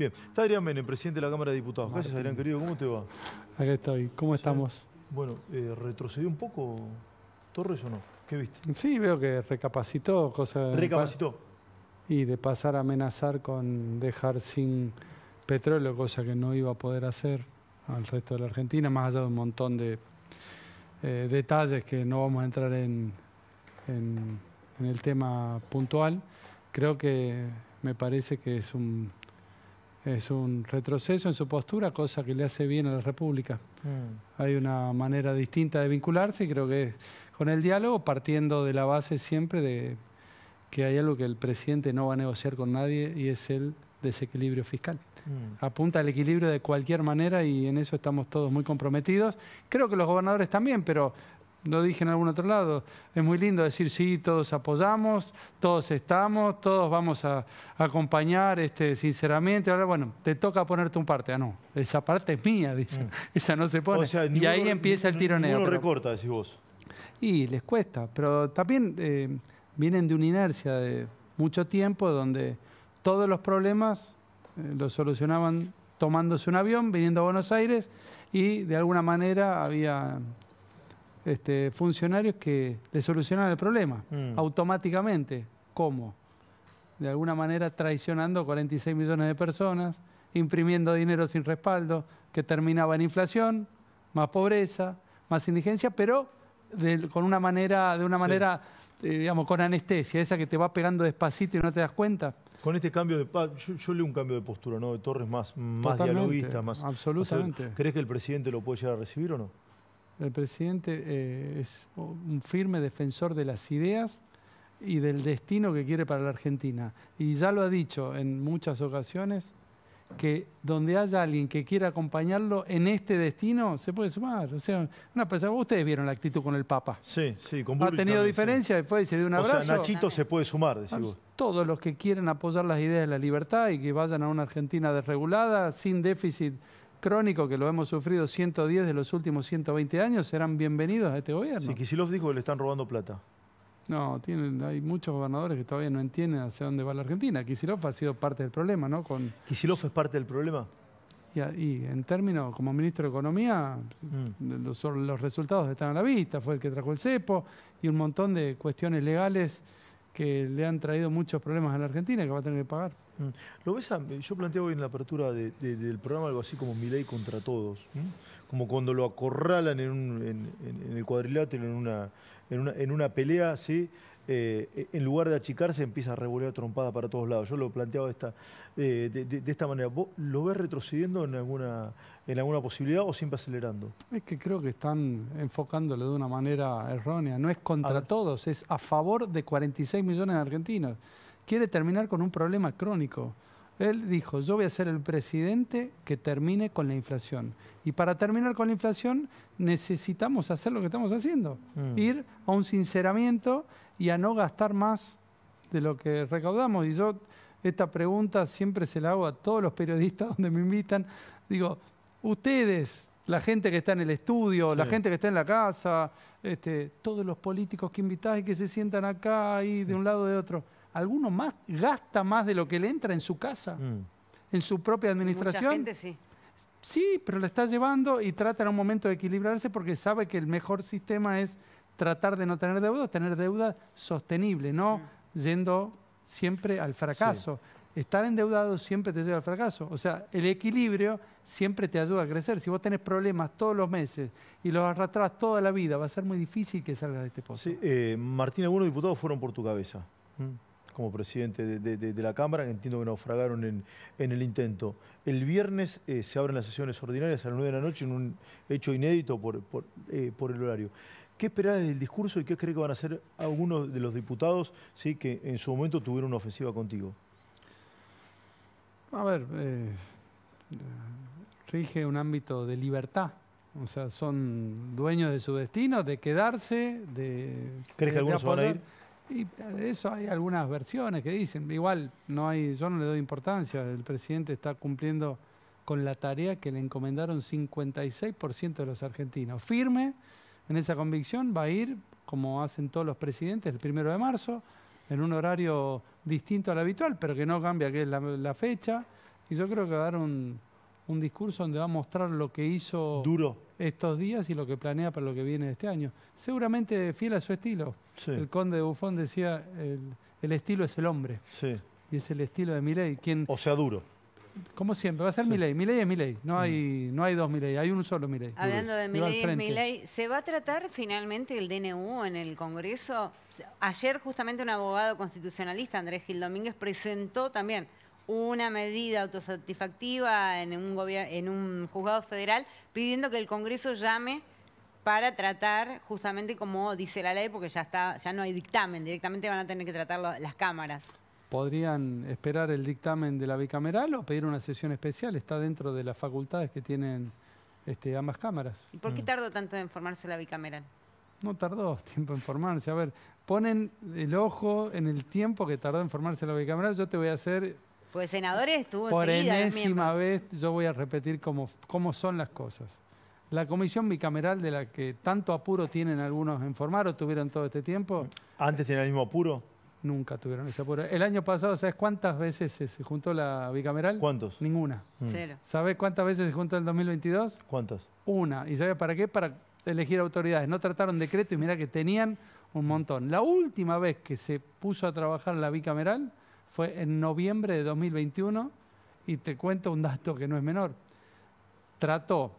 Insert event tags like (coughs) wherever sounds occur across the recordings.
Bien, está Adrián Menem, presidente de la Cámara de Diputados. Gracias, Adrián, querido. ¿Cómo te va? Acá estoy. ¿Cómo estamos? Bueno, eh, ¿retrocedió un poco Torres o no? ¿Qué viste? Sí, veo que recapacitó cosas. ¿Recapacitó? Y de pasar a amenazar con dejar sin petróleo, cosa que no iba a poder hacer al resto de la Argentina, más allá de un montón de eh, detalles que no vamos a entrar en el tema puntual. Creo que me parece que es un es un retroceso en su postura, cosa que le hace bien a la República. Mm. Hay una manera distinta de vincularse creo que con el diálogo, partiendo de la base siempre de que hay algo que el presidente no va a negociar con nadie y es el desequilibrio fiscal. Mm. Apunta al equilibrio de cualquier manera y en eso estamos todos muy comprometidos. Creo que los gobernadores también, pero lo dije en algún otro lado, es muy lindo decir, sí, todos apoyamos, todos estamos, todos vamos a, acompañar este, sinceramente. Ahora, bueno, te toca ponerte un parte. Ah, no, esa parte es mía, dice. Mm. Esa no se pone. y ahí empieza el tironeo. No lo recorta, decís vos. Y les cuesta, pero también eh, vienen de una inercia de mucho tiempo donde todos los problemas eh, los solucionaban tomándose un avión, viniendo a Buenos Aires, y de alguna manera había este, funcionarios que le solucionan el problema mm. automáticamente. ¿Cómo? De alguna manera traicionando 46 millones de personas, imprimiendo dinero sin respaldo, que terminaba en inflación, más pobreza, más indigencia, pero de, con una manera, de una manera, eh, digamos, con anestesia, esa que te va pegando despacito y no te das cuenta. Con este cambio de... Yo, yo leo un cambio de postura, ¿no? De Torres más, más dialoguista, más... Absolutamente. ¿Crees que el presidente lo puede llegar a recibir o no? El presidente eh, es un firme defensor de las ideas y del destino que quiere para la Argentina. Y ya lo ha dicho en muchas ocasiones, que donde haya alguien que quiera acompañarlo en este destino, se puede sumar. O sea, ustedes vieron la actitud con el Papa. Sí, sí, con Ha tenido diferencia, y después se dio un abrazo. O sea, Nachito se puede sumar, Todos los que quieren apoyar las ideas de la libertad y que vayan a una Argentina desregulada, sin déficit crónico que lo hemos sufrido 110 de los últimos 120 años, serán bienvenidos a este gobierno. Y Kisilov dijo que le están robando plata. No, tienen, hay muchos gobernadores que todavía no entienden hacia dónde va la Argentina. Kicillof ha sido parte del problema, ¿no? Con... ¿Kicillof es parte del problema? Y, en términos, como ministro de Economía, mm. los, resultados están a la vista. Fue el que trajo el cepo y un montón de cuestiones legales que le han traído muchos problemas a la Argentina que va a tener que pagar. Mm. Lo ves, eh, yo planteaba hoy en la apertura del programa algo así como mi ley contra todos, como cuando lo acorralan en, el cuadrilátero, en una, en una, pelea, ¿sí? Eh, en lugar de achicarse empieza a revolver trompada para todos lados. Yo lo planteaba de esta, eh, de, esta manera. ¿Vos lo ves retrocediendo en alguna, en alguna posibilidad o siempre acelerando? Es que creo que están enfocándolo de una manera errónea. No es contra todos, es a favor de 46 millones de argentinos quiere terminar con un problema crónico. Él dijo, yo voy a ser el presidente que termine con la inflación. Y para terminar con la inflación necesitamos hacer lo que estamos haciendo, mm. ir a un sinceramiento y a no gastar más de lo que recaudamos. Y yo esta pregunta siempre se la hago a todos los periodistas (laughs) donde me invitan. Digo, ustedes, la gente que está en el estudio, la gente que está en la casa, este, todos los políticos que invitás y que se sientan acá y de un lado o de otro alguno más gasta más de lo que le entra en su casa, mm. en su propia administración. Mucha gente sí. Sí, pero la está llevando y trata en un momento de equilibrarse porque sabe que el mejor sistema es tratar de no tener deuda, tener deuda sostenible, no mm. yendo siempre al fracaso. Estar endeudado siempre te lleva al fracaso. O sea, el equilibrio siempre te ayuda a crecer. Si vos tenés problemas todos los meses y los arrastrás toda la vida, va a ser muy difícil que salgas de este pozo. Eh, Martín, algunos diputados fueron por tu cabeza. Mm como presidente de, la Cámara, entiendo que naufragaron en, el intento. El viernes eh, se abren las sesiones ordinarias a las 9 de la noche en un hecho inédito por, eh, el horario. ¿Qué esperáis del discurso y qué cree que van a hacer algunos de los diputados ¿sí? que en su momento tuvieron una ofensiva contigo? A ver, eh, rige un ámbito de libertad. O sea, son dueños de su destino, de quedarse, de... ¿Crees que algunos van a ir? Y de eso hay algunas versiones que dicen, igual no hay, yo no le doy importancia, el presidente está cumpliendo con la tarea que le encomendaron 56% de los argentinos. Firme en esa convicción, va a ir, como hacen todos los presidentes, el primero de marzo, en un horario distinto al habitual, pero que no cambia que es la, fecha. Y yo creo que va a dar un, un discurso donde va a mostrar lo que hizo... Duro estos días y lo que planea para lo que viene este año. Seguramente fiel a su estilo. El conde de Buffon decía, el, estilo es el hombre. Sí. Y es el estilo de Milei. Quien, o sea, duro. Como siempre, va a ser Miley. Miley es Milley. No mm. hay, no hay dos Miley. hay un solo Miley Hablando de Miley ¿se va a tratar finalmente el DNU en el Congreso? Ayer justamente un abogado constitucionalista, Andrés Gil Domínguez, presentó también una medida autosatisfactiva en un, juzgado federal pidiendo que el Congreso llame para tratar justamente como dice la ley, porque ya está, ya no hay dictamen, directamente van a tener que tratar las cámaras. ¿Podrían esperar el dictamen de la bicameral o pedir una sesión especial? Está dentro de las facultades que tienen este, ambas cámaras. ¿Y por qué mm. tardó tanto en formarse la bicameral? No tardó tiempo en formarse. A ver, ponen el ojo en el tiempo que tardó en formarse la bicameral. Yo te voy a hacer pues senadores estuvo Por enésima vez yo voy a repetir cómo, cómo son las cosas. La comisión bicameral de la que tanto apuro tienen algunos en formar o tuvieron todo este tiempo. ¿Antes tenían el mismo apuro? Nunca tuvieron ese apuro. El año pasado, ¿sabes cuántas veces se juntó la bicameral? ¿Cuántos? Ninguna. Mm. ¿Sabes cuántas veces se juntó en el 2022? ¿Cuántos? Una. ¿Y sabes para qué? Para elegir autoridades. No trataron decreto y mira que tenían un montón. La última vez que se puso a trabajar la bicameral fue en noviembre de 2021 y te cuento un dato que no es menor. Trató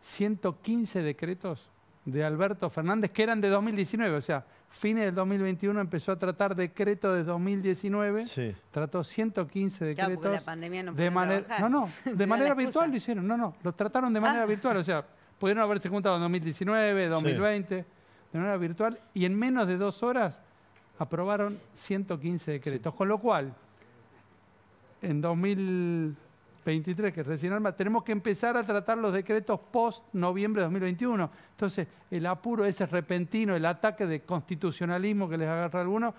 115 decretos de Alberto Fernández que eran de 2019, o sea, fines del 2021 empezó a tratar decretos de 2019, sí. trató 115 decretos no de manera no, no, (laughs) de manera virtual lo hicieron, no, no, los trataron de ah. manera virtual, o sea, pudieron haberse juntado en 2019, 2020, de manera virtual y en menos de dos horas aprobaron 115 decretos, con lo cual en 2023, que recién arma, tenemos que empezar a tratar los decretos post noviembre de 2021. Entonces, el apuro ese repentino, el ataque de constitucionalismo que les agarra a algunos,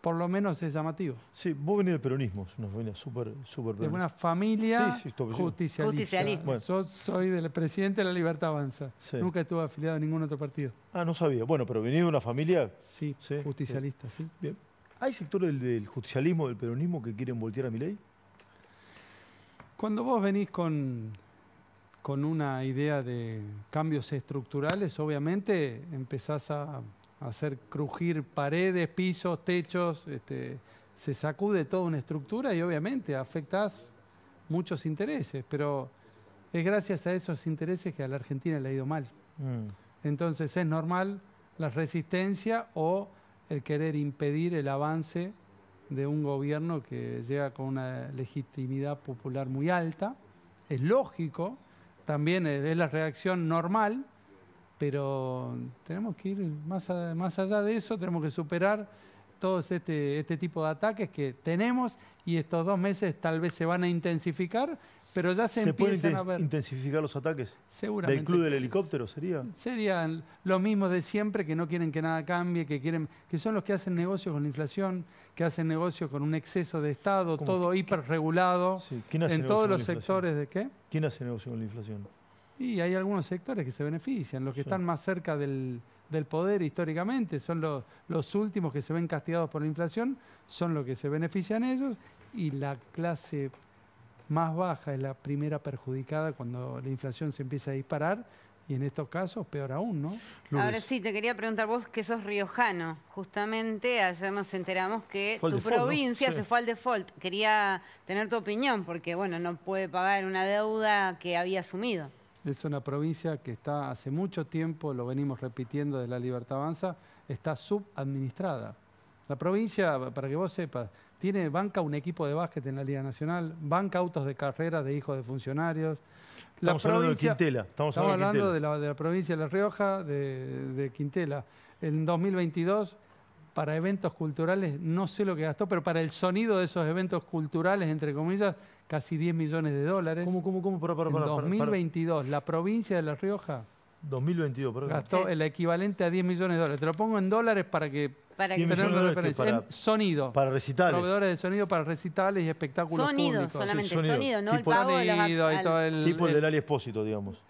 por lo menos es llamativo. Sí, vos venís del peronismo, es una familia súper, súper De una familia justicialista. Yo soy del presidente de la Libertad Avanza. Nunca estuve afiliado a ningún otro partido. Ah, no sabía. Bueno, pero venís de una familia... Sí, justicialista, sí. Bien. ¿Hay sectores del, justicialismo, del peronismo que quieren voltear a mi ley? Cuando vos venís con, con una idea de cambios estructurales, obviamente empezás a hacer crujir paredes, pisos, techos, este, se sacude toda una estructura y obviamente afectas muchos intereses, pero es gracias a esos intereses que a la Argentina le ha ido mal. Mm. Entonces es normal la resistencia o el querer impedir el avance de un gobierno que llega con una legitimidad popular muy alta. Es lógico, también es la reacción normal pero tenemos que ir más, más allá de eso, tenemos que superar todos este, este tipo de ataques que tenemos y estos dos meses tal vez se van a intensificar, pero ya se, empiezan a ver. intensificar los ataques? Seguramente. ¿Del club del helicóptero sería? Serían los mismos de siempre que no quieren que nada cambie, que quieren que son los que hacen negocios con la inflación, que hacen negocios con un exceso de Estado, todo hiperregulado en todos los sectores de qué? ¿Quién hace negocio con la inflación? Y hay algunos sectores que se benefician. Los que están más cerca del, poder históricamente son los, últimos que se ven castigados por la inflación, son los que se benefician ellos. Y la clase más baja es la primera perjudicada cuando la inflación se empieza a disparar y en estos casos peor aún, ¿no? Ahora sí, te quería preguntar vos que sos riojano. Justamente ayer nos enteramos que tu provincia se fue al default. Quería tener tu opinión porque, bueno, no puede pagar una deuda que había asumido es una provincia que está hace mucho tiempo, lo venimos repitiendo de la Libertad Avanza, está subadministrada. La provincia, para que vos sepas, tiene banca un equipo de básquet en la Liga Nacional, banca autos de carrera de hijos de funcionarios. La estamos hablando de Quintela. Estamos, hablando, de, de, la, de la provincia de La Rioja, de, de Quintela. En 2022 para eventos culturales, no sé lo que gastó, pero para el sonido de esos eventos culturales, entre comillas, casi 10 millones de dólares. ¿Cómo, cómo, cómo? Para, para, en 2022, la provincia de La Rioja 2022, Gastó el equivalente a 10 millones de dólares. Te lo pongo en dólares para que para que referencia. en sonido. Para recitales. Proveedores de sonido para recitales y espectáculos sonido, públicos. Solamente sonido, ¿no? el sonido, y todo el, tipo el del Ali digamos.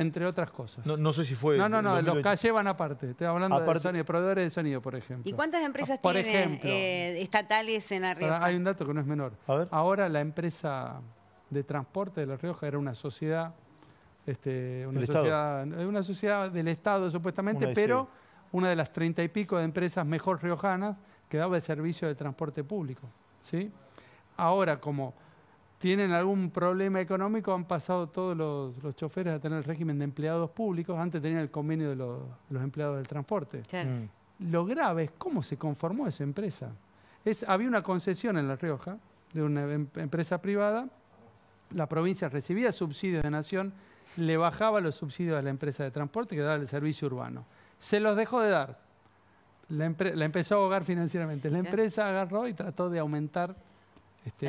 Entre otras cosas. No, sé si fue. No, no, no, los calles van aparte. Estoy hablando de proveedores de sonido, por ejemplo. ¿Y cuántas empresas tienen eh, estatales en La Hay un dato que no es menor. Ahora la empresa de transporte de La Rioja era una sociedad. Este, una, sociedad eh, una sociedad del Estado, supuestamente, pero una de las treinta y pico de empresas mejor riojanas que daba el servicio de transporte público. ¿sí? Ahora, como tienen algún problema económico, han pasado todos los, choferes a tener el régimen de empleados públicos, antes tenían el convenio de los, empleados del transporte. Mm. Lo grave es cómo se conformó esa empresa. Es, había una concesión en La Rioja de una em, empresa privada, la provincia recibía subsidios de nación, le bajaba los subsidios a la empresa de transporte que daba el servicio urbano. Se los dejó de dar. La, empezó a ahogar financieramente. La empresa agarró y trató de aumentar este,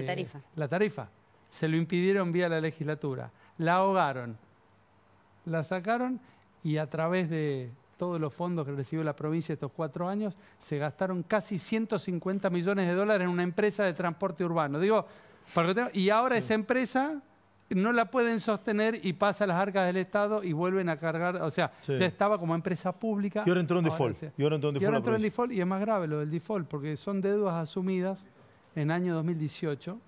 La tarifa se lo impidieron vía la legislatura, la ahogaron, la sacaron y a través de todos los fondos que recibió la provincia estos cuatro años, se gastaron casi 150 millones de dólares en una empresa de transporte urbano. Digo, y ahora esa empresa no la pueden sostener y pasa a las arcas del Estado y vuelven a cargar, o sea, ya estaba como empresa pública. Y ahora entró en default. y ahora entró en default. Y, es más grave lo del default, porque son deudas asumidas en año 2018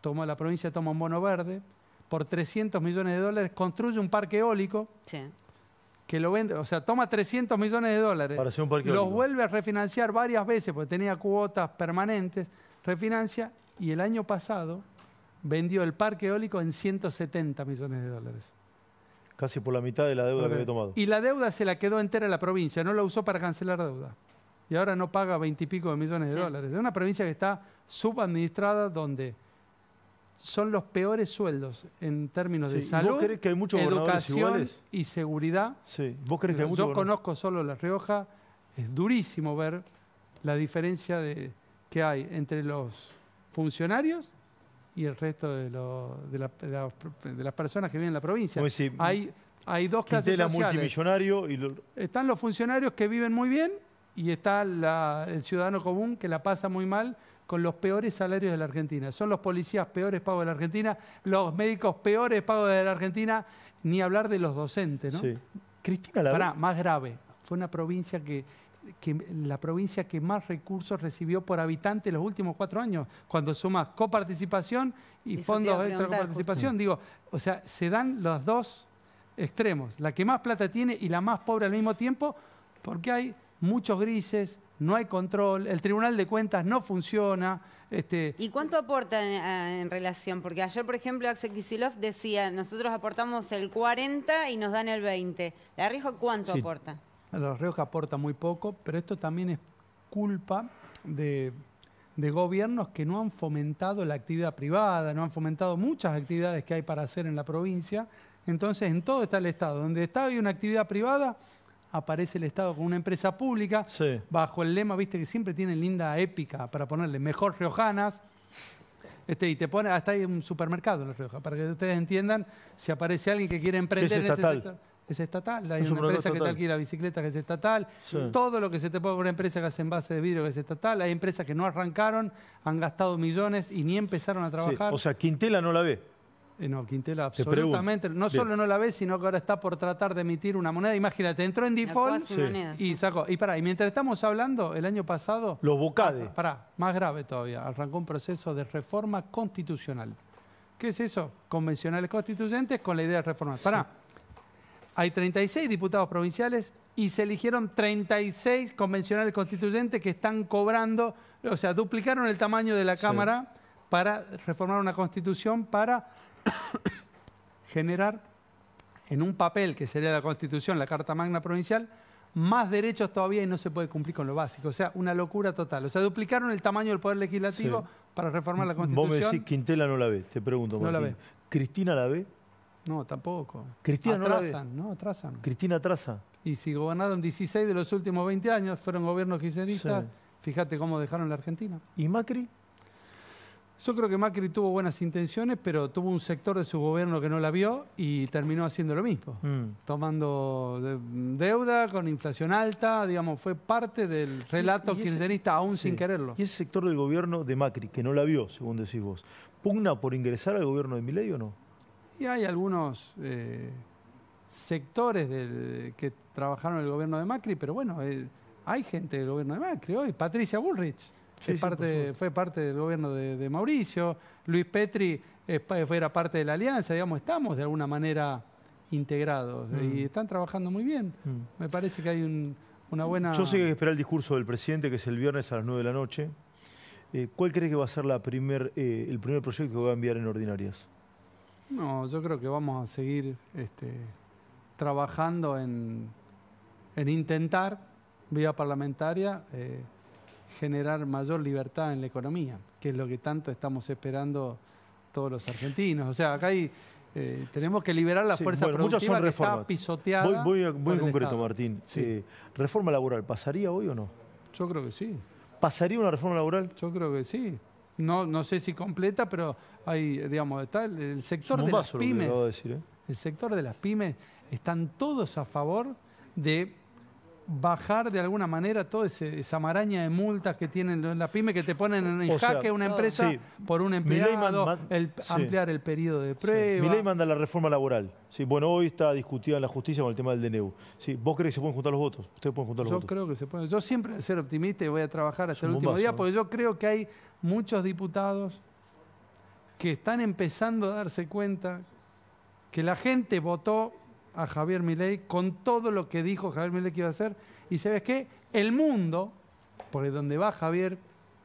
Toma la provincia, toma un bono verde, por 300 millones de dólares, construye un parque eólico. Que lo vende, o sea, toma 300 millones de dólares. Para los vuelve a refinanciar varias veces porque tenía cuotas permanentes. Refinancia y el año pasado vendió el parque eólico en 170 millones de dólares. Casi por la mitad de la deuda que había tomado. Y la deuda se la quedó entera la provincia, no la usó para cancelar deuda. Y ahora no paga 20 y pico de millones de dólares. Es una provincia que está subadministrada donde son los peores sueldos en términos de salud, educación y seguridad. Sí. ¿Vos Yo conozco solo La Rioja, es durísimo ver la diferencia que hay entre los funcionarios y el resto de, las personas que viven en la provincia. hay, dos clases sociales. y Están los funcionarios que viven muy bien y está el ciudadano común que la pasa muy mal con los peores salarios de la Argentina. Son los policías peores pagos de la Argentina, los médicos peores pagos de la Argentina, ni hablar de los docentes, ¿no? Sí. Cristina la... verdad, más grave. Fue una provincia que, la provincia que más recursos recibió por habitante los últimos cuatro años, cuando sumas coparticipación y fondos de coparticipación. Digo, o sea, se dan los dos extremos, la que más plata tiene y la más pobre al mismo tiempo, porque hay muchos grises, no hay control, el Tribunal de Cuentas no funciona. Este, ¿Y cuánto aporta en, relación? Porque ayer, por ejemplo, Axel Kisilov decía, nosotros aportamos el 40 y nos dan el 20. ¿La Rioja cuánto aporta? La Rioja aporta muy poco, pero esto también es culpa de, de gobiernos que no han fomentado la actividad privada, no han fomentado muchas actividades que hay para hacer en la provincia. Entonces, en todo está el Estado. Donde está hay una actividad privada, aparece el Estado con una empresa pública bajo el lema, viste que siempre tienen linda épica para ponerle mejor riojanas. Este, y te pone, hasta hay un supermercado en La Rioja, para que ustedes entiendan, si aparece alguien que quiere emprender es estatal. es estatal, hay una empresa que te alquila bicicletas que es estatal, todo lo que se te puede una empresa que hace base de vidrio que es estatal, hay empresas que no arrancaron, han gastado millones y ni empezaron a trabajar. O sea, Quintela no la ve. No, Quintela, absolutamente. No solo no la ve, sino que ahora está por tratar de emitir una moneda. Imagínate, entró en default y sacó. Y para. y mientras estamos hablando, el año pasado... Los bucades. Ah, pará, más grave todavía. Arrancó un proceso de reforma constitucional. ¿Qué es eso? Convencionales constituyentes con la idea de reformar. Pará, hay 36 diputados provinciales y se eligieron 36 convencionales constituyentes que están cobrando, o sea, duplicaron el tamaño de la Cámara para reformar una constitución para (coughs) generar en un papel que sería la Constitución, la Carta Magna Provincial, más derechos todavía y no se puede cumplir con lo básico. O sea, una locura total. O sea, duplicaron el tamaño del Poder Legislativo para reformar la Constitución. Vos me decís, Quintela no la ve, te pregunto. Martín. No la ve. ¿Cristina la ve? No, tampoco. ¿Cristina no la ve? No, atrasan. ¿Cristina atrasa? Y si gobernaron 16 de los últimos 20 años, fueron gobiernos kirchneristas, fíjate cómo dejaron la Argentina. ¿Y Macri? Yo creo que Macri tuvo buenas intenciones, pero tuvo un sector de su gobierno que no la vio y terminó haciendo lo mismo, mm. tomando deuda con inflación alta, digamos, fue parte del relato kirchnerista aún sin quererlo. ¿Y ese sector del gobierno de Macri, que no la vio, según decís vos, pugna por ingresar al gobierno de Milei o no? Y hay algunos eh, sectores que trabajaron en el gobierno de Macri, pero bueno, eh, hay gente del gobierno de Macri hoy, Patricia Bullrich fue parte del gobierno de, Mauricio, Luis Petri era parte de la alianza, digamos, estamos de alguna manera integrados y mm. están trabajando muy bien. Mm. Me parece que hay una buena... Yo sé que hay que esperar el discurso del presidente, que es el viernes a las 9 de la noche. Eh, ¿Cuál crees que va a ser la primer, eh, el primer proyecto que va a enviar en ordinarias? No, yo creo que vamos a seguir este, trabajando en, en intentar, vía parlamentaria, eh, generar mayor libertad en la economía, que es lo que tanto estamos esperando todos los argentinos. O sea, acá hay, eh, tenemos que liberar la fuerza productiva está pisoteada. Voy, concreto, Martín. Sí. Eh, ¿Reforma laboral pasaría hoy o no? Yo creo que sí. ¿Pasaría una reforma laboral? Yo creo que sí. No, no sé si completa, pero hay, digamos, está el, sector de las pymes. ¿eh? El sector de las pymes están todos a favor de bajar de alguna manera toda esa maraña de multas que tienen las pymes que te ponen en jaque una empresa por un empleado, ampliar el periodo de prueba. Mi ley manda la reforma laboral. Sí, bueno, hoy está discutida en la justicia con el tema del DNU. Sí, ¿Vos crees que se pueden juntar los votos? yo creo que se pueden. Yo siempre ser optimista y voy a trabajar hasta el último día porque yo creo que hay muchos diputados que están empezando a darse cuenta que la gente votó a Javier Milei con todo lo que dijo Javier Milei que iba a hacer. Y sabes qué? El mundo, por donde va Javier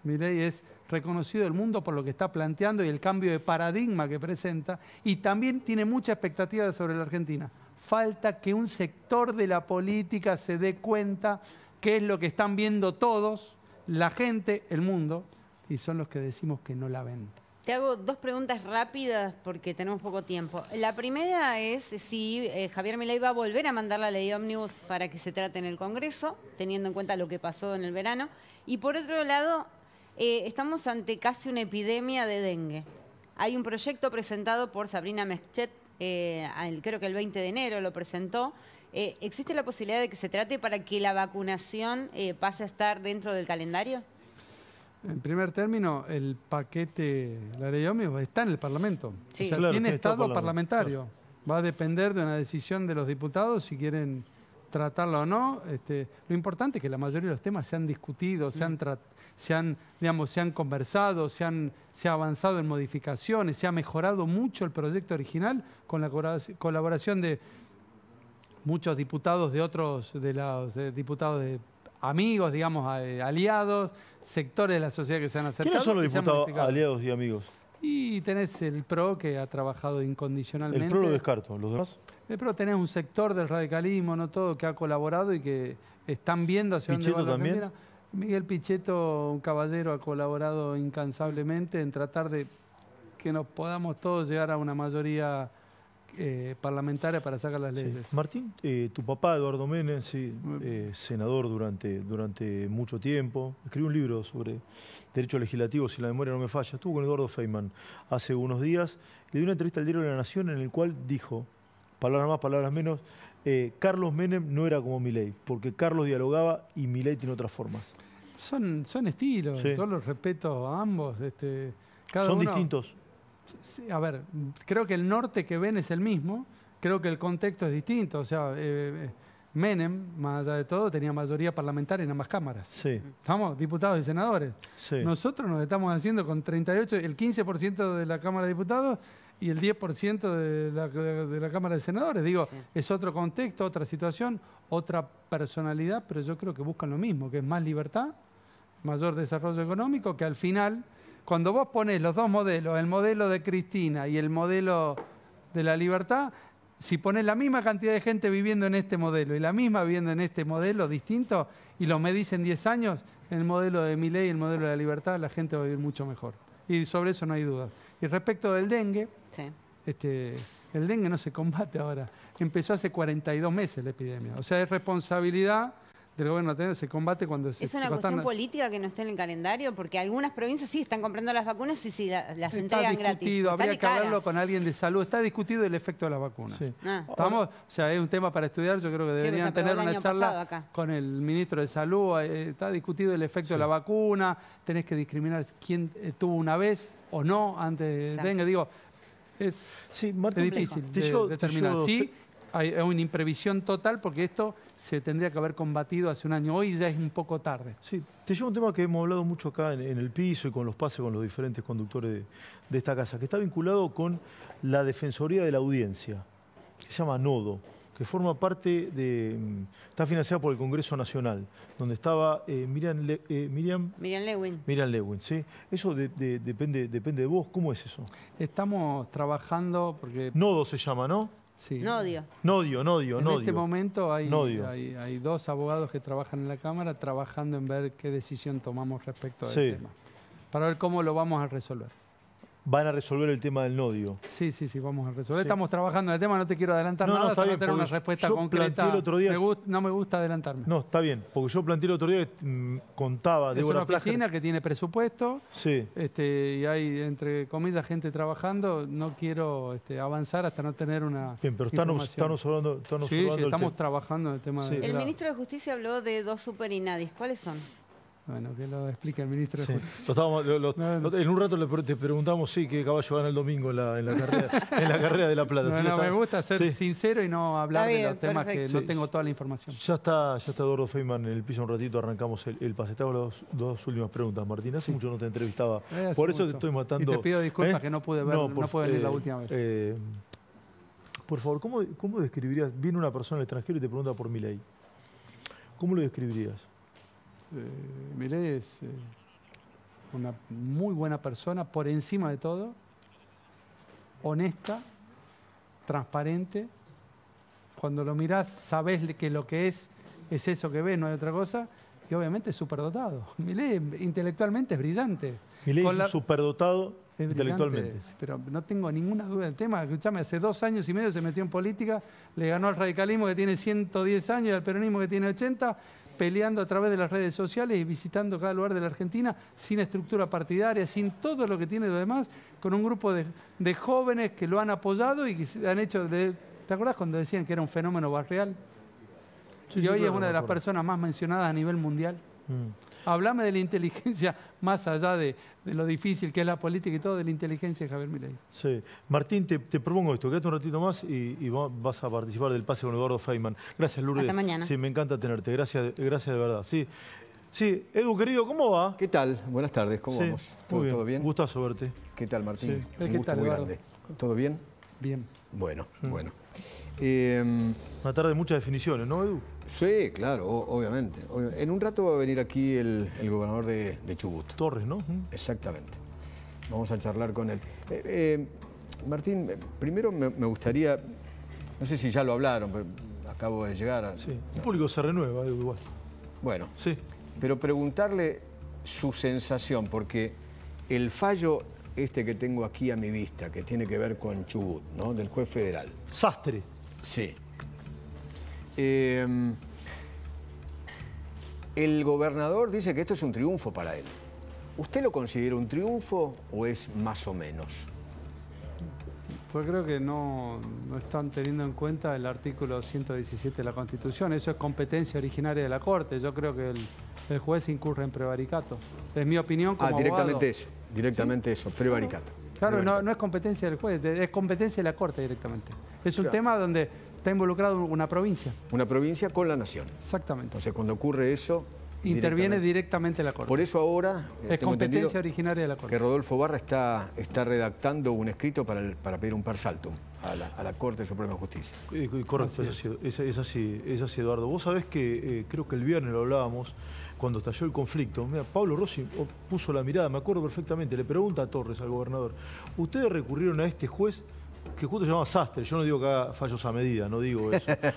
Milei es reconocido el mundo por lo que está planteando y el cambio de paradigma que presenta, y también tiene mucha expectativa sobre la Argentina. Falta que un sector de la política se dé cuenta qué es lo que están viendo todos, la gente, el mundo, y son los que decimos que no la ven. Te hago dos preguntas rápidas porque tenemos poco tiempo. La primera es si eh, Javier Milei va a volver a mandar la ley ómnibus para que se trate en el Congreso, teniendo en cuenta lo que pasó en el verano. Y por otro lado, eh, estamos ante casi una epidemia de dengue. Hay un proyecto presentado por Sabrina Mechet, eh, creo que el 20 de enero lo presentó. Eh, ¿Existe la posibilidad de que se trate para que la vacunación pase a estar dentro del calendario? En primer término, el paquete, la ley ómnibus, está en el Parlamento. O tiene estado parlamentario. Va a depender de una decisión de los diputados si quieren tratarla o no. Este, lo importante es que la mayoría de los temas se han discutido, se han, mm. se han, digamos, se han conversado, se, han, se ha avanzado en modificaciones, se ha mejorado mucho el proyecto original con la colaboración de muchos diputados de otros, de los diputados de amigos, digamos, eh, aliados, sectores de la sociedad que se han acercado. ¿Quiénes son los diputados aliados y amigos? Y tenés el PRO que ha trabajado incondicionalmente. El PRO lo descarto, ¿los demás? El PRO tenés un sector del radicalismo, no todo, que ha colaborado y que están viendo hacia dónde va la también? Miguel Pichetto, un caballero, ha colaborado incansablemente en tratar de que nos podamos todos llegar a una mayoría eh, parlamentaria para sacar las leyes. Martín, eh, tu papá Eduardo Menem, eh, senador durante, durante mucho tiempo, escribió un libro sobre derecho legislativo, si la memoria no me falla, estuvo con Eduardo Feynman hace unos días, le dio una entrevista al Diario de la Nación en el cual dijo, palabras más, palabras menos, Carlos Menem no era como Milei, porque Carlos dialogaba y Milei tiene otras formas. Son, son estilos, yo los respeto a ambos. Este, son distintos a ver, creo que el norte que ven es el mismo, creo que el contexto es distinto. O sea, eh, eh, Menem, más allá de todo, tenía mayoría parlamentaria en ambas cámaras. Sí. Estamos, diputados y senadores. Sí. Nosotros nos estamos haciendo con 38, el 15% de la Cámara de Diputados y el 10% de la, Cámara de Senadores. Digo, es otro contexto, otra situación, otra personalidad, pero yo creo que buscan lo mismo, que es más libertad, mayor desarrollo económico, que al final cuando vos pones los dos modelos, el modelo de Cristina y el modelo de la libertad, si pones la misma cantidad de gente viviendo en este modelo y la misma viviendo en este modelo distinto y lo medís en 10 años, el modelo de mi ley, y el modelo de la libertad, la gente va a vivir mucho mejor. Y sobre eso no hay duda. Y respecto del dengue, este, el dengue no se combate ahora. Empezó hace 42 meses la epidemia. O sea, es responsabilidad del gobierno tener ese combate cuando se ¿Es una cuestión política que no esté en el calendario? Porque algunas provincias sí están comprando las vacunas y sí las entregan gratis. Está habría que hablarlo con alguien de salud. Está discutido el efecto de la vacuna. Ah. o sea, es un tema para estudiar. Yo creo que deberían tener una charla con el ministro de Salud. Eh, está discutido el efecto de la vacuna. Tenés que discriminar quién eh, tuvo una vez o no antes de dengue. Digo, es, difícil determinar. Sí, hay una imprevisión total porque esto se tendría que haber combatido hace un año. Hoy ya es un poco tarde. Sí, te llevo un tema que hemos hablado mucho acá en, el piso y con los pases con los diferentes conductores de, esta casa, que está vinculado con la Defensoría de la Audiencia, que se llama Nodo, que forma parte de... Mm, está financiada por el Congreso Nacional, donde estaba eh, eh, Miriam, Miriam, Lewin. Miriam Lewin, sí. Eso depende, depende de vos, ¿cómo es eso? Estamos trabajando porque... Nodo se llama, ¿no? no odio En este momento hay, hay, dos abogados que trabajan en la Cámara trabajando en ver qué decisión tomamos respecto a este tema, para ver cómo lo vamos a resolver van a resolver el tema del nodio. Sí, sí, sí, vamos a resolver. Estamos trabajando en el tema, no te quiero adelantar nada no, hasta tener una respuesta concreta. no me gusta adelantarme. No, está bien, porque yo planteé el otro día que mm, contaba... de una oficina que tiene presupuesto sí. este, y hay, entre comillas, gente trabajando. No quiero este, avanzar hasta no tener una Bien, pero estamos, hablando... Estamos sí, estamos trabajando en el tema... el ministro de Justicia habló de dos superinadis. ¿Cuáles son? Bueno, que lo explique el ministro en un rato le, te preguntamos, sí, qué caballo gana el domingo en la, (laughs) la, carrera, de La Plata. No, me gusta ser sincero y no hablar de los temas que no tengo toda la información. Ya está, ya está Eduardo Feynman en el piso un ratito, arrancamos el, pase. las dos últimas preguntas, Martín. Hace mucho no te entrevistaba, eh, por eso te estoy matando. te pido disculpas ¿eh? que no pude ver, no, por, pude la eh, última vez. por favor, ¿cómo, ¿cómo describirías, viene una persona al extranjero y te pregunta por mi ley? ¿Cómo lo describirías? Eh, Milé es eh, una muy buena persona, por encima de todo, honesta, transparente. Cuando lo mirás, sabes que lo que es es eso que ves, no hay otra cosa. Y obviamente es superdotado. (laughs) Milé, intelectualmente es brillante. Milé es superdotado intelectualmente. Pero no tengo ninguna duda del tema. Escuchame, hace dos años y medio se metió en política, le ganó al radicalismo que tiene 110 años y al peronismo que tiene 80 peleando a través de las redes sociales y visitando cada lugar de la Argentina sin estructura partidaria, sin todo lo que tiene lo demás, con un grupo de, jóvenes que lo han apoyado y que han hecho... ¿Te acordás cuando decían que era un fenómeno barrial? y hoy es una de las personas más mencionadas a nivel mundial. Mm. Hablame de la inteligencia, (laughs) más allá de, lo difícil que es la política y todo, de la inteligencia Javier Milei. Sí. Martín, te, propongo esto. Quédate un ratito más y, vas a participar del pase con Eduardo Feynman. Gracias, Lourdes. Hasta mañana. Sí, me encanta tenerte. Gracias, gracias de verdad. Sí. Sí, Edu, querido, ¿cómo va? ¿Qué tal? Buenas tardes, ¿cómo vamos? ¿Todo bien? ¿Todo bien? Gustazo verte. ¿Qué tal, Martín? muy grande. ¿Todo bien? Bien. Bueno, mm. bueno. Una tarde de muchas definiciones, ¿no, Edu? Sí, claro, obviamente. En un rato va a venir aquí el, gobernador de, Chubut. Torres, ¿no? Exactamente. Vamos a charlar con él. Eh, eh, Martín, eh, primero me, gustaría, no sé si ya lo hablaron, pero acabo de llegar. A, sí, el público se renueva igual. Bueno, sí. pero preguntarle su sensación, porque el fallo este que tengo aquí a mi vista, que tiene que ver con Chubut, ¿no? Del juez federal. Sastre. Sí. Em, el gobernador dice que esto es un triunfo para él. ¿Usted lo considera un triunfo o es más o menos? Yo creo que no, están teniendo en cuenta el artículo 117 de la Constitución. Eso es competencia originaria de la Corte. Yo creo que el, juez incurre en prevaricato. Es mi opinión como Ah, directamente eso, directamente eso, prevaricato. Claro, No, es competencia del juez, es competencia de la Corte directamente. Es un tema donde está involucrado una provincia. Una provincia con la nación. Exactamente. O sea, cuando ocurre eso... Interviene directamente, la Corte. Por eso ahora... Eh, es competencia originaria de la Corte. Que Rodolfo Barra está, está redactando un escrito para, para pedir un par salto a la, Corte Suprema de Justicia. correcto, es. así, es así, Eduardo. Vos sabés que eh, creo que el viernes lo hablábamos, cuando estalló el conflicto. Mira, Pablo Rossi puso la mirada, me acuerdo perfectamente, le pregunta a Torres, al gobernador, ¿ustedes recurrieron a este juez que justo se llamaba Sastre. Yo no digo que haga fallos a medida, no digo eso. (laughs) no, lo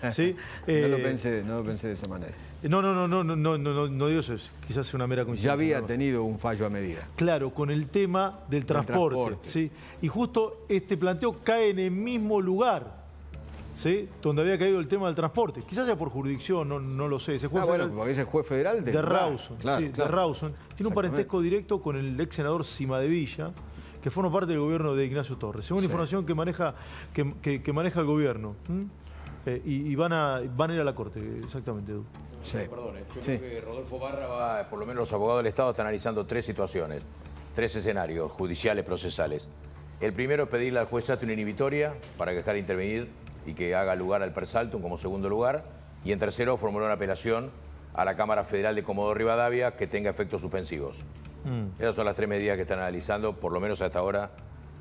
eh, pensé, no lo pensé de esa manera. No, no, no, no, no, no, no, no digo eso. quizás es una mera coincidencia. Ya había tenido un fallo a medida. Claro, con el tema del transporte. ¿sí? Y justo este planteo cae en el mismo lugar. ¿Sí? donde había caído el tema del transporte. Quizás sea por jurisdicción, no, no lo sé. Ese juez ah, bueno, porque es el juez federal de, de Rawson. sí, De Rawson. Tiene un parentesco directo con el ex senador Cima de Villa que forma parte del gobierno de Ignacio Torres, según la información que maneja, que, maneja el gobierno. Eh, y, van, a, van a ir a la corte, exactamente, Perdón, eh, creo que Rodolfo Barra por lo menos los abogados del Estado están analizando tres situaciones, tres escenarios judiciales, procesales. El primero es pedirle al juez una inhibitoria para que dejar intervenir y que haga lugar al persaltum como segundo lugar. Y en tercero, formular una apelación a la Cámara Federal de Comodoro Rivadavia que tenga efectos suspensivos. Mm. Esas son las tres medidas que están analizando, por lo menos hasta ahora,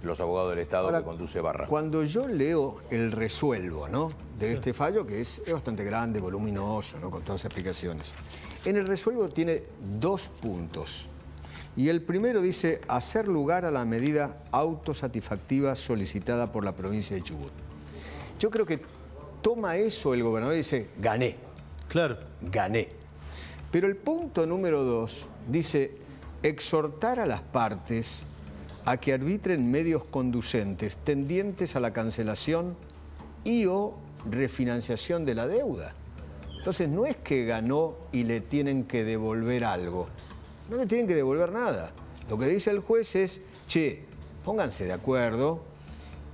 los abogados del Estado que conduce Barra. Cuando yo leo el resuelvo ¿no? de este fallo, que es, bastante grande, voluminoso, ¿no? con todas las explicaciones, en el resuelvo tiene dos puntos. Y el primero dice hacer lugar a la medida autosatisfactiva solicitada por la provincia de Chubut. Yo creo que toma eso el gobernador y dice, gané. Claro. Gané. Pero el punto número dos dice, exhortar a las partes a que arbitren medios conducentes tendientes a la cancelación y o refinanciación de la deuda. Entonces no es que ganó y le tienen que devolver algo, no le tienen que devolver nada. Lo que dice el juez es, che, pónganse de acuerdo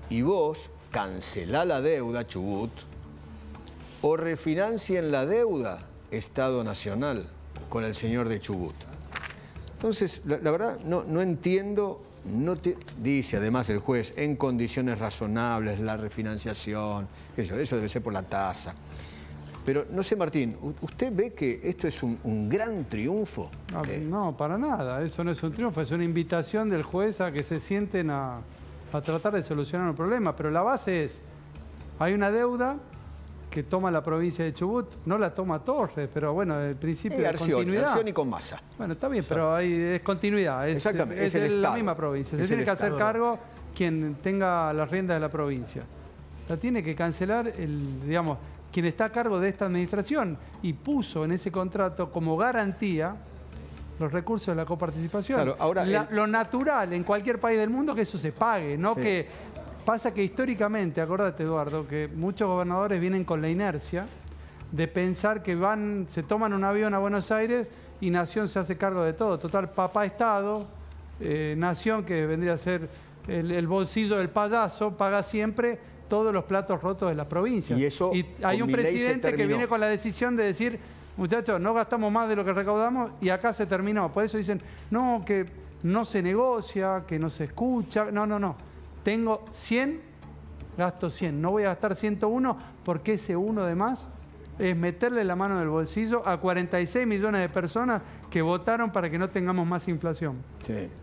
y vos cancelá la deuda, Chubut, o refinancien la deuda Estado Nacional con el señor de Chubut. Entonces, la, verdad, no, no entiendo no dice además el juez, en condiciones razonables, la refinanciación, eso debe ser por la tasa. Pero no sé, Martín, ¿usted ve que esto es un, gran triunfo? Eh. No, para nada, eso no es un triunfo, es una invitación del juez a que se sienten a, a tratar de solucionar un problema. Pero la base es, hay una deuda, que toma la provincia de Chubut, no la toma Torres, pero bueno, el principio de continuidad. y con masa. Bueno, está bien, pero hay, es continuidad, es, Exactamente, es, la misma provincia. Se tiene que hacer cargo quien tenga las riendas de la provincia. La tiene que cancelar, el, digamos, quien está a cargo de esta administración y puso en ese contrato como garantía los recursos de la coparticipación. ahora Lo natural en cualquier país del mundo que eso se pague, no que Pasa que históricamente, acuérdate Eduardo, que muchos gobernadores vienen con la inercia de pensar que van, se toman un avión a Buenos Aires y Nación se hace cargo de todo. Total, papá Estado, eh, Nación, que vendría a ser el, bolsillo del payaso, paga siempre todos los platos rotos de la provincia. Y, eso, y hay un presidente que viene con la decisión de decir, muchachos, no gastamos más de lo que recaudamos y acá se terminó. Por eso dicen, no, que no se negocia, que no se escucha. No, no, no tengo 100, gasto 100. No voy a gastar 101 porque ese uno de más es meterle la mano en el bolsillo a 46 millones de personas que votaron para que no tengamos más inflación.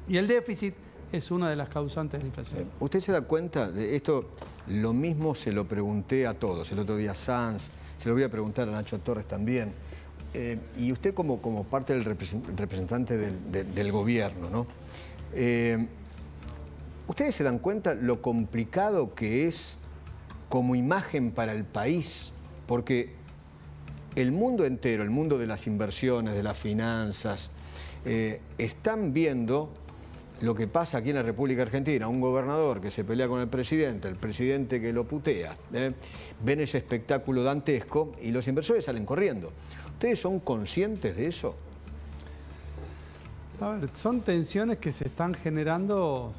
Y el déficit es una de las causantes de la inflación. Eh, ¿Usted se da cuenta de esto? Lo mismo se lo pregunté a todos, el otro día a Sanz, se lo voy a preguntar a Nacho Torres también. Eh, y usted como, como parte del representante del, gobierno, ¿no? Eh, ¿Ustedes se dan cuenta lo complicado que es como imagen para el país? Porque el mundo entero, el mundo de las inversiones, de las finanzas, eh, están viendo lo que pasa aquí en la República Argentina, un gobernador que se pelea con el presidente, el presidente que lo putea, ¿eh? ven ese espectáculo dantesco y los inversores salen corriendo. ¿Ustedes son conscientes de eso? A ver, son tensiones que se están generando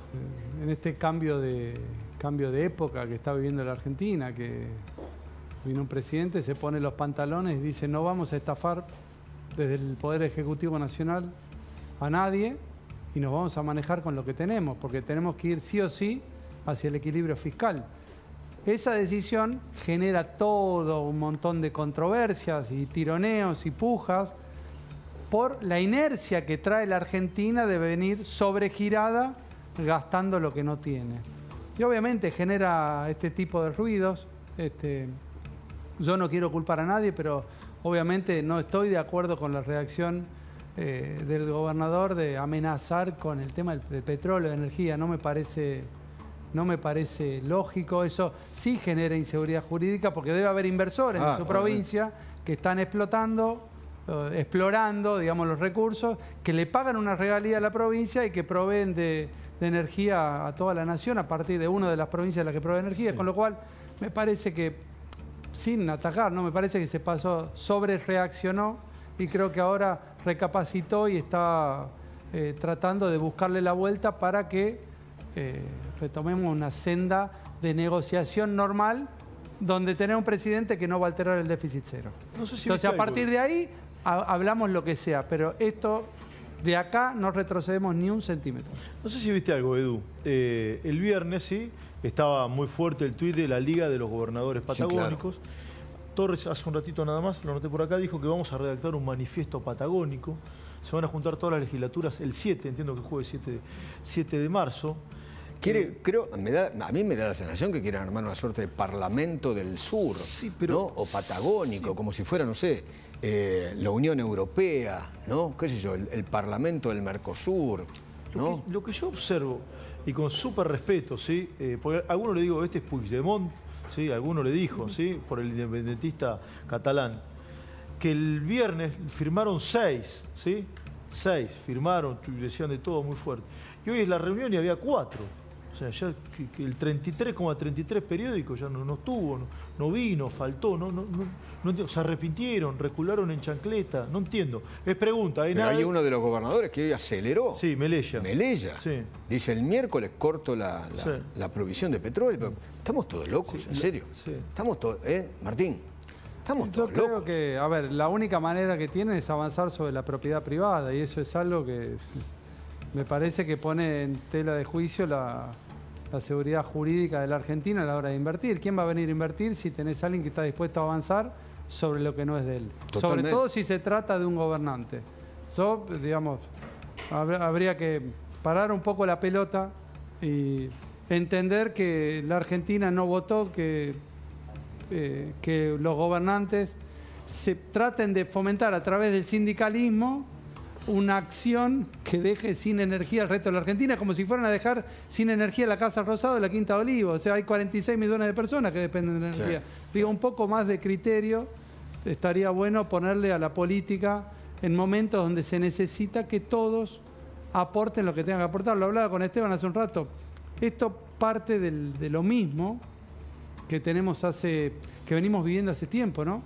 eh, en este cambio de, cambio de época que está viviendo la Argentina, que viene un presidente, se pone los pantalones y dice no vamos a estafar desde el Poder Ejecutivo Nacional a nadie y nos vamos a manejar con lo que tenemos, porque tenemos que ir sí o sí hacia el equilibrio fiscal. Esa decisión genera todo un montón de controversias y tironeos y pujas por la inercia que trae la Argentina de venir sobregirada gastando lo que no tiene. Y obviamente genera este tipo de ruidos. Este, yo no quiero culpar a nadie, pero obviamente no estoy de acuerdo con la reacción eh, del gobernador de amenazar con el tema del, petróleo, de energía. No me parece. No me parece lógico, eso sí genera inseguridad jurídica porque debe haber inversores en ah, su provincia que están explotando eh, explorando, digamos, los recursos, que le pagan una regalía a la provincia y que proveen de, energía a toda la nación a partir de una de las provincias a la que provee energía, con lo cual me parece que, sin atacar, ¿no? me parece que se pasó, sobre reaccionó y creo que ahora recapacitó y está eh, tratando de buscarle la vuelta para que eh, retomemos una senda de negociación normal donde tener un presidente que no va a alterar el déficit cero. Entonces, a partir de ahí hablamos lo que sea, pero esto de acá no retrocedemos ni un centímetro. No sé si viste algo, Edu. Eh, el viernes, sí, estaba muy fuerte el tuit de la Liga de los Gobernadores Patagónicos. Torres, hace un ratito nada más, lo noté por acá, dijo que vamos a redactar un manifiesto patagónico. Se van a juntar todas las legislaturas el 7, entiendo que el jueves 7, 7 de marzo. Quiere, eh, creo, a mí me da la sensación que quieren armar una suerte de parlamento del sur, sí, pero, O patagónico, como si fuera, no sé, eh, la Unión Europea, ¿no? ¿Qué sé yo? El, Parlamento del Mercosur, ¿no? Lo que, yo observo, y con súper respeto, ¿sí? Eh, porque a alguno le digo, este es Puigdemont, ¿sí? alguno le dijo, ¿sí? Por el independentista catalán, que el viernes firmaron seis, ¿sí? Seis, firmaron, decían de todo muy fuerte. Y hoy es la reunión y había cuatro. O sea, ya el 33,33 ,33 periódico ya no, no estuvo, no, no, vino, faltó, no, no, no no se arrepintieron, recularon en chancleta, no entiendo. Es pregunta. Pero hay uno de los gobernadores que hoy aceleró. Sí, Meleya Meleya. Dice, el miércoles corto la, provisión de petróleo. Estamos todos locos, en serio. Estamos todos, ¿eh? Martín, estamos Yo todos creo locos. que, a ver, la única manera que tienen es avanzar sobre la propiedad privada y eso es algo que me parece que pone en tela de juicio la, la seguridad jurídica de la Argentina a la hora de invertir. ¿Quién va a venir a invertir si tenés a alguien que está dispuesto a avanzar sobre lo que no es de él. Sobre todo si se trata de un gobernante. So, digamos, habría que parar un poco la pelota y entender que la Argentina no votó, que, eh, que los gobernantes se traten de fomentar a través del sindicalismo una acción que deje sin energía al resto de la Argentina, como si fueran a dejar sin energía la Casa Rosado la Quinta de Oliva. O sea, hay 46 millones de personas que dependen de la energía. Digo, un poco más de criterio estaría bueno ponerle a la política en momentos donde se necesita que todos aporten lo que tengan que aportar. Lo hablaba con Esteban hace un rato. Esto parte de lo mismo que tenemos hace, que venimos viviendo hace tiempo, ¿no?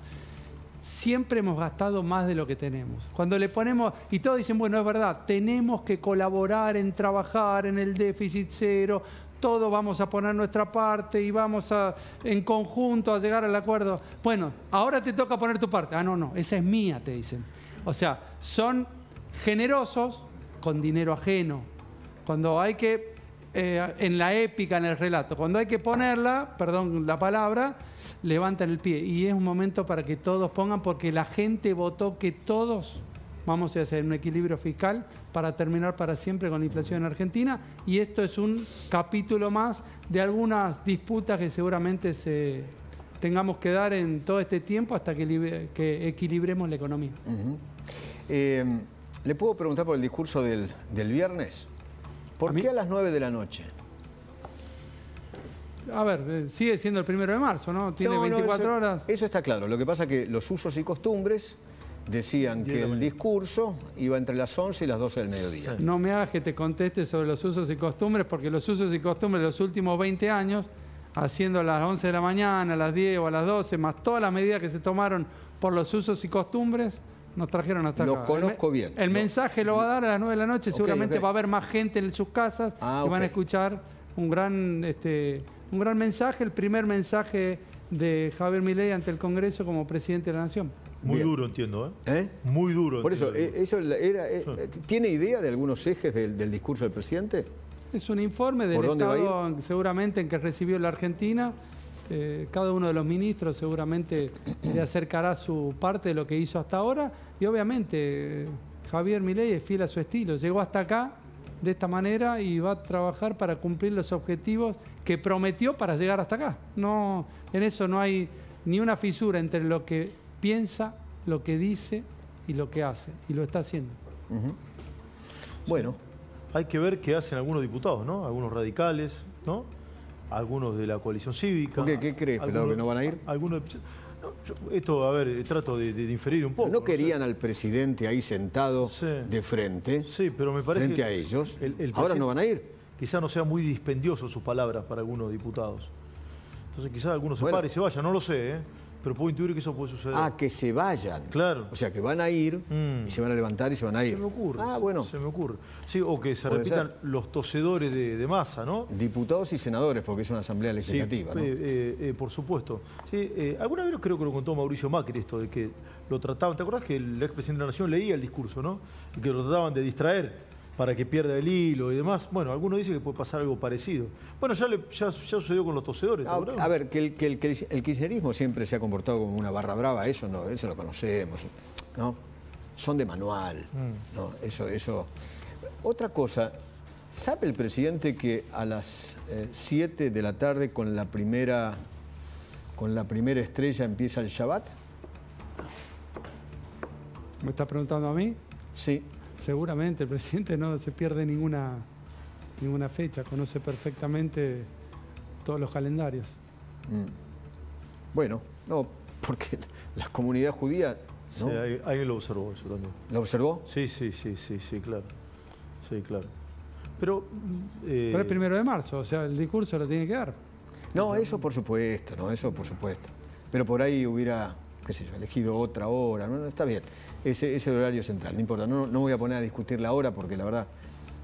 siempre hemos gastado más de lo que tenemos. Cuando le ponemos, y todos dicen, bueno, es verdad, tenemos que colaborar en trabajar en el déficit cero, todos vamos a poner nuestra parte y vamos a, en conjunto a llegar al acuerdo. Bueno, ahora te toca poner tu parte. Ah, no, no, esa es mía, te dicen. O sea, son generosos con dinero ajeno. Cuando hay que eh, en la épica, en el relato. Cuando hay que ponerla, perdón la palabra, levantan el pie. Y es un momento para que todos pongan, porque la gente votó que todos vamos a hacer un equilibrio fiscal para terminar para siempre con la inflación en Argentina. Y esto es un capítulo más de algunas disputas que seguramente se tengamos que dar en todo este tiempo hasta que, equilibremos la economía. Eh, ¿Le puedo preguntar por el discurso del, del viernes? ¿Por qué a las 9 de la noche? A ver, eh, sigue siendo el primero de marzo, ¿no? Tiene 24 horas. Eso está claro. Lo que pasa es que los usos y costumbres decían que el discurso iba entre las 11 y las 12 del mediodía. No me hagas que te conteste sobre los usos y costumbres, porque los usos y costumbres de los últimos 20 años, haciendo a las 11 de la mañana, a las 10 o a las 12, más todas las medidas que se tomaron por los usos y costumbres, nos trajeron hasta aquí. Lo conozco bien. El mensaje lo va a dar a las 9 de la noche. Seguramente va a haber más gente en sus casas que ah, van a escuchar un gran, este, un gran mensaje, el primer mensaje de Javier Milei ante el Congreso como presidente de la Nación. Muy duro, entiendo. ¿eh? ¿eh? Muy duro. Por eso, eh, eso era, eh, ¿tiene idea de algunos ejes del, discurso del presidente? Es un informe del Estado, seguramente, en que recibió la Argentina eh, cada uno de los ministros seguramente le acercará su parte de lo que hizo hasta ahora y obviamente eh, Javier Milei es fiel a su estilo, llegó hasta acá de esta manera y va a trabajar para cumplir los objetivos que prometió para llegar hasta acá. No, en eso no hay ni una fisura entre lo que piensa, lo que dice y lo que hace, y lo está haciendo. Bueno, hay que ver qué hacen algunos diputados, ¿no? Algunos radicales, ¿no? algunos de la coalición cívica. qué? crees, Pelado, ¿Que no van a ir? Algunos, esto, a ver, trato de, inferir un poco. ¿No querían al presidente ahí sentado de frente? Sí, pero me parece... Frente a ellos. Ahora no van a ir. Quizá no sea muy dispendioso sus palabras para algunos diputados. Entonces quizás algunos se pare y se vaya, no lo sé, ¿eh? Pero puedo intuir que eso puede suceder. Ah, que se vayan. Claro. O sea, que van a ir mm. y se van a levantar y se van a ir. Se me ocurre. Ah, bueno. Se me ocurre. Sí, o que se repitan los tosedores de, masa, ¿no? Diputados y senadores, porque es una asamblea legislativa, ¿no? Eh, eh, eh, por supuesto. Sí, alguna vez creo que lo contó Mauricio Macri esto de que lo trataban, ¿te acordás que el expresidente de la Nación leía el discurso, ¿no? Y que lo trataban de distraer para que pierda el hilo y demás. Bueno, algunos dicen que puede pasar algo parecido. Bueno, ya, sucedió con los tosedores. Ah, a ver, que, el, que, kirchnerismo siempre se ha comportado como una barra brava, eso no, eso lo conocemos, ¿no? Son de manual, mm. ¿no? Eso, eso. Otra cosa, ¿sabe el presidente que a las 7 eh, de la tarde con la primera con la primera estrella empieza el Shabbat? ¿Me está preguntando a mí? Sí seguramente el presidente no se pierde ninguna, ninguna fecha, conoce perfectamente todos los calendarios. Mm. Bueno, no, porque la, comunidad judía... ¿no? Sí, alguien lo observó eso también. ¿Lo observó? Sí, sí, sí, sí, sí, claro. Sí, claro. Pero, eh, Pero es primero de marzo, o sea, el discurso lo tiene que dar. No, eso por supuesto, no, eso por supuesto. Pero por ahí hubiera qué sé yo, elegido otra hora, no, está bien. Ese es el horario central, no importa, no, voy a poner a discutir la hora porque la verdad,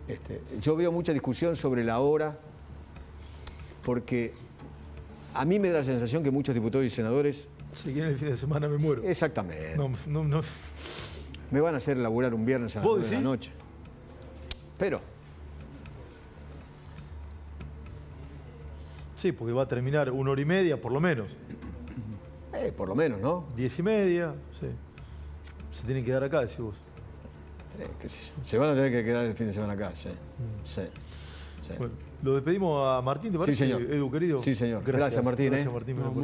este, yo veo mucha discusión sobre la hora porque a mí me da la sensación que muchos diputados y senadores... Si quieren el fin de semana me muero. Exactamente. me van a hacer laburar un viernes a la noche. Pero... Sí, porque va a terminar una hora y media por lo menos. Eh, por lo menos, ¿no? Diez y media, sí. Se tienen que quedar acá, decís vos. Eh, Se van a tener que quedar el fin de semana acá, sí. Mm. sí. Bueno, lo despedimos a Martín, ¿te parece? Sí, señor. Edu, querido. Sí, señor. Gracias, Martín. Gracias, ¿eh? Martín.